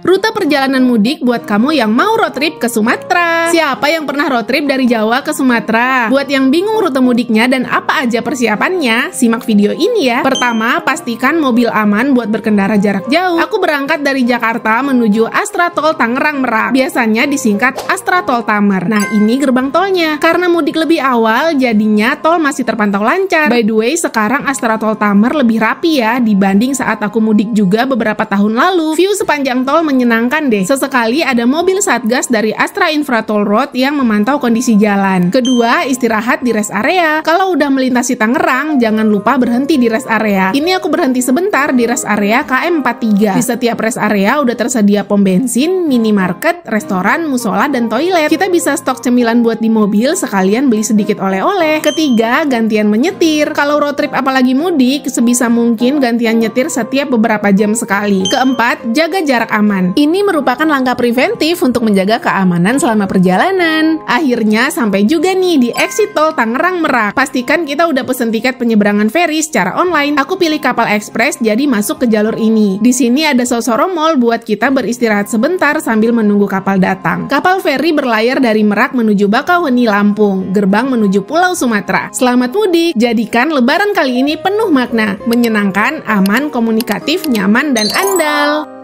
Rute perjalanan mudik buat kamu yang mau road trip ke Sumatera. Siapa yang pernah road trip dari Jawa ke Sumatera? Buat yang bingung rute mudiknya dan apa aja persiapannya, simak video ini ya. Pertama, pastikan mobil aman buat berkendara jarak jauh. Aku berangkat dari Jakarta menuju Astra Tol Tangerang Merak. Biasanya disingkat Astra Tol Tamer. Nah, ini gerbang tolnya. Karena mudik lebih awal, jadinya tol masih terpantau lancar. By the way, sekarang Astra Tol Tamer lebih rapi ya dibanding saat aku mudik juga beberapa tahun lalu. View sepanjang tol menyenangkan deh. Sesekali ada mobil Satgas dari Astra Infra Toll Road yang memantau kondisi jalan. Kedua, istirahat di rest area. Kalau udah melintasi Tangerang, jangan lupa berhenti di rest area. Ini aku berhenti sebentar di rest area KM43. Di setiap rest area udah tersedia pom bensin, minimarket, restoran, musola, dan toilet. Kita bisa stok cemilan buat di mobil, sekalian beli sedikit oleh-oleh. Ketiga, gantian menyetir. Kalau road trip apalagi mudik, sebisa mungkin gantian nyetir setiap beberapa jam sekali. Keempat, jaga jarak aman aman. Ini merupakan langkah preventif untuk menjaga keamanan selama perjalanan. Akhirnya sampai juga nih di exit tol Tangerang Merak. Pastikan kita udah pesen tiket penyeberangan feri secara online. Aku pilih kapal ekspres jadi masuk ke jalur ini. Di sini ada Sosoro Mall buat kita beristirahat sebentar sambil menunggu kapal datang. Kapal feri berlayar dari Merak menuju Bakauheni Lampung, gerbang menuju Pulau Sumatera. Selamat mudik, jadikan lebaran kali ini penuh makna, menyenangkan, aman, komunikatif, nyaman, dan andal.